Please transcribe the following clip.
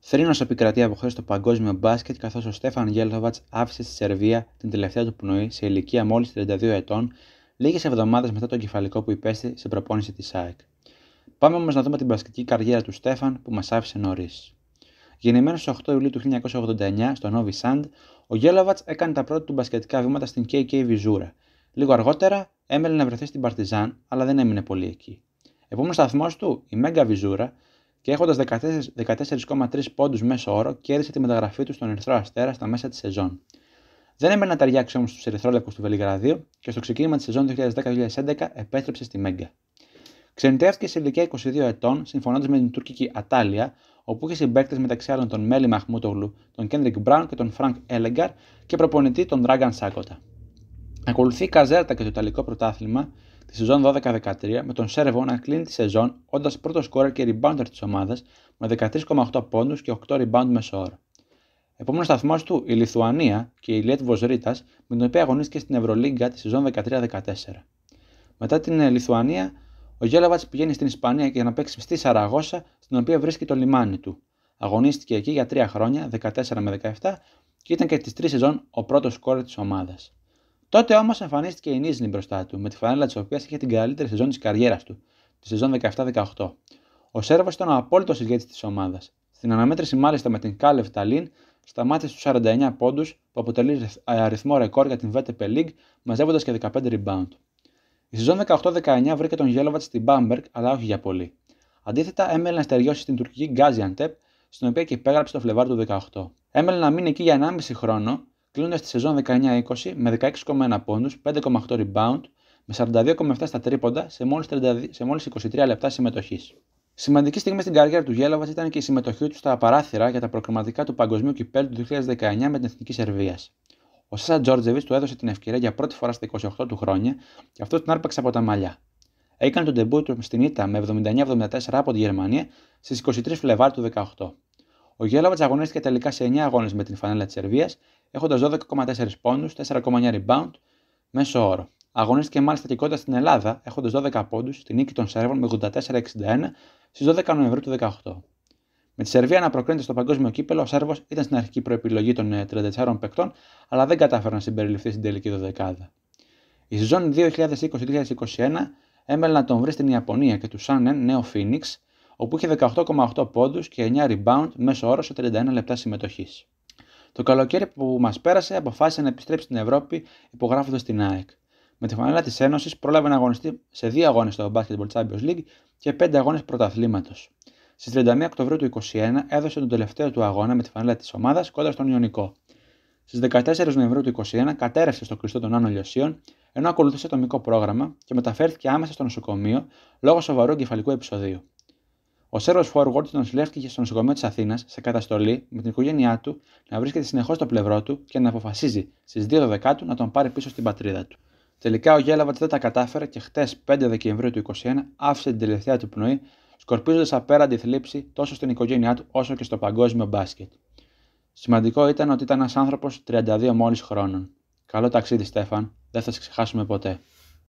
Θρήνος επικρατεί από χθες στο παγκόσμιο μπάσκετ, καθώς ο Στέφαν Γέλοβατς άφησε στη Σερβία την τελευταία του πνοή σε ηλικία μόλις 32 ετών, λίγες εβδομάδες μετά τον κεφαλικό που υπέστη σε προπόνηση της ΣΑΕΚ. Πάμε όμως να δούμε την μπασκετική καριέρα του Στέφαν που μας άφησε νωρίς. Γεννημένος στις 8 Ιουλίου του 1989 στο Νόβι Σαντ, ο Γέλοβατ έκανε τα πρώτα του μπασκετικά βήματα στην KK Βιζούρα. Λίγο αργότερα έμελε να βρεθεί στην Παρτιζάν, αλλά δεν έμεινε πολύ εκεί. Επόμενος σταθμός του, η Μέγκα και έχοντας 14,3 πόντου μέσω όρο, κέρδισε τη μεταγραφή του στον Ερυθρό Αστέρα στα μέσα της σεζόν. Δεν έμενε να ταιριάξει όμως στους Ερυθρόλεπτου του Βελιγραδίου και στο ξεκίνημα της σεζόν 2010-2011 επέστρεψε στη Μέγκα. Ξενιτεύτηκε σε ηλικία 22 ετών, συμφωνώντας με την τουρκική Ατάλια, όπου είχε συμπαίκτες μεταξύ άλλων τον Μέλι Μαχμούτογλου, τον Κέντρικ Μπράουν και τον Φρανκ Έλεγκαρ και προπονητή τον Δράγκαν Σάκοτα. Ακολουθεί η Καζέρτα και το Ιταλικό Πρωτάθλημα, τη σεζόν 12-13 με τον Σέρβο να κλείνει τη σεζόν όντας πρώτο σκόρερ και rebounder της ομάδας με 13,8 πόντους και 8 rebound μεσόωρο. Επόμενος σταθμός του η Λιθουανία και η Λιέτ Βοζρίτας με την οποία αγωνίστηκε στην Ευρωλίγκα τη σεζόν 13-14. Μετά την ε, Λιθουανία, ο Γέλαβατ πηγαίνει στην Ισπανία για να παίξει στη Σαραγώσα στην οποία βρίσκει το λιμάνι του. Αγωνίστηκε εκεί για 3 χρόνια, 14 με 17, και ήταν και τις 3 σεζόν ο πρώτος σκόρ της ομάδας. Τότε όμως εμφανίστηκε η Νίσλι μπροστά του, με τη φανέλα της οποίας είχε την καλύτερη σεζόν της καριέρας του, τη σεζόν 17-18. Ο Σέρβος ήταν ο απόλυτος ηγέτης της ομάδας. Στην αναμέτρηση μάλιστα με την Κάλευ Ταλίν, σταμάτησε στου 49 πόντους, που αποτελεί ε, αριθμό ρεκόρ για την VTP League, μαζεύοντας και 15 rebound. Η σεζόν 18-19 βρήκε τον Γέλοβατ στην Μπάμπερκ, αλλά όχι για πολύ. Αντίθετα, έμελε να στεριώσει στην τουρκική Gaziantep, στην οποία και υπέγραψε το Φλεβάρι του 18. Έμελε να μείνει εκεί για 1,5 χρόνο κλείνοντας τη σεζόν 19-20 με 16,1 πόντου, 5,8 rebound, με 42,7 στα τρίποντα σε μόλις 23 λεπτά συμμετοχής. Σημαντική στιγμή στην καριέρα του Γέλαβας ήταν και η συμμετοχή του στα παράθυρα για τα προκριματικά του Παγκοσμίου Κυπέλου του 2019 με την Εθνική Σερβίας. Ο Σάσα Τζόρτζεβιτ του έδωσε την ευκαιρία για πρώτη φορά στα 28 του χρόνια και αυτός την άρπαξε από τα μαλλιά. Έκανε τον τεμπού του στην ΙΤΑ με 79-74 από τη Γερμανία στις 23 Φλεβάρι του ο Γέλαβατς αγωνίστηκε τελικά σε 9 αγώνες με την φανέλα της Σερβίας, έχοντας 12,4 πόντου, 4,9 rebound, μέσο όρο. Αγωνίστηκε μάλιστα και κόντα στην Ελλάδα, έχοντας 12 πόντου, στη νίκη των Σέρβων με 84-61 στι 12 Νοεμβρίου του 2018. Με τη Σερβία να προκρίνεται στο παγκόσμιο κύπελο, ο Σέρβος ήταν στην αρχική προεπιλογή των 34 ε, παικτών, αλλά δεν κατάφερε να συμπεριληφθεί στην τελική δωδεκάδα. Η σεζόν 2020-2021 έμελε να τον βρει στην Ιαπωνία και του Σάνεν, νέο Φίνιξ, όπου είχε 18,8 πόντους και 9 rebound μέσω όρο σε 31 λεπτά συμμετοχής. Το καλοκαίρι που μας πέρασε αποφάσισε να επιστρέψει στην Ευρώπη υπογράφοντας την ΑΕΚ. Με τη φανέλα της Ένωσης πρόλαβε να αγωνιστεί σε 2 αγώνες στο Basketball Champions League και 5 αγώνες πρωταθλήματος. Στις 31 Οκτωβρίου του 2021 έδωσε τον τελευταίο του αγώνα με τη φανέλα της ομάδας κοντά στον Ιωνικό. Στις 14 Νοεμβρίου του 2021 κατέρευσε στο κλειστό των Άνω Λιωσίων, ενώ ακολουθήσε το μικρό πρόγραμμα και μεταφέρθηκε άμεσα στο νοσοκομείο λόγω σοβαρού εγκεφαλικού επεισοδίου. Ο Σέρβο Φόρουαρτ τον στο νοσοκομείο της Αθήνας σε καταστολή με την οικογένειά του να βρίσκεται συνεχώς στο πλευρό του και να αποφασίζει στις 2 Δεκάτου να τον πάρει πίσω στην πατρίδα του. Τελικά ο Γέλαβατ δεν τα κατάφερε και χτες 5 Δεκεμβρίου του 2021 άφησε την τελευταία του πνοή, σκορπίζοντας απέραντη θλίψη τόσο στην οικογένειά του όσο και στο παγκόσμιο μπάσκετ. Σημαντικό ήταν ότι ήταν ένας άνθρωπος 32 μόλις χρόνων. Καλό ταξίδι, Στέφαν, δεν θα σε ξεχάσουμε ποτέ.